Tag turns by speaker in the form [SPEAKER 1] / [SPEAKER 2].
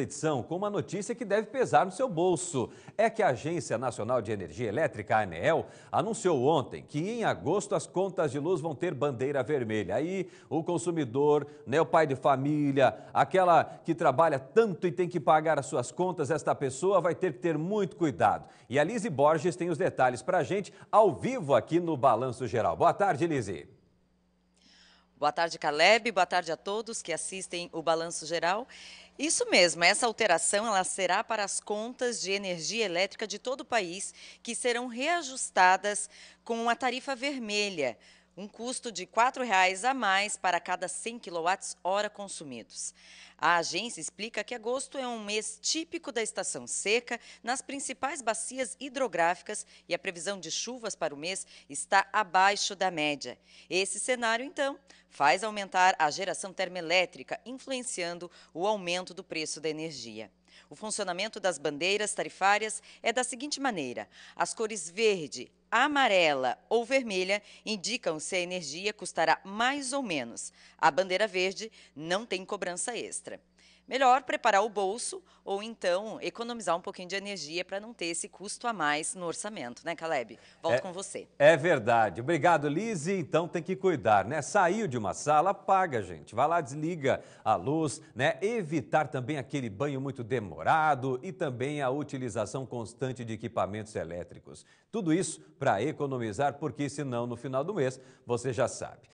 [SPEAKER 1] edição com uma notícia que deve pesar no seu bolso. É que a Agência Nacional de Energia Elétrica, a ANEEL, anunciou ontem que em agosto as contas de luz vão ter bandeira vermelha. Aí o consumidor, né, o pai de família, aquela que trabalha tanto e tem que pagar as suas contas, esta pessoa vai ter que ter muito cuidado. E a Lise Borges tem os detalhes para a gente ao vivo aqui no Balanço Geral. Boa tarde, Lise.
[SPEAKER 2] Boa tarde, Caleb. Boa tarde a todos que assistem o Balanço Geral. Isso mesmo, essa alteração ela será para as contas de energia elétrica de todo o país, que serão reajustadas com a tarifa vermelha, um custo de R$ 4,00 a mais para cada 100 kWh consumidos. A agência explica que agosto é um mês típico da estação seca nas principais bacias hidrográficas e a previsão de chuvas para o mês está abaixo da média. Esse cenário, então, faz aumentar a geração termoelétrica, influenciando o aumento do preço da energia. O funcionamento das bandeiras tarifárias é da seguinte maneira: as cores verde, amarela ou vermelha indicam se a energia custará mais ou menos. A bandeira verde não tem cobrança extra. Melhor preparar o bolso ou então economizar um pouquinho de energia para não ter esse custo a mais no orçamento, né, Caleb? Volto é, com você.
[SPEAKER 1] É verdade. Obrigado, Lise. Então tem que cuidar, né? Saiu de uma sala, paga, gente. Vai lá, desliga a luz, né? Evitar também aquele banho muito demorado e também a utilização constante de equipamentos elétricos. Tudo isso para economizar, porque senão no final do mês você já sabe.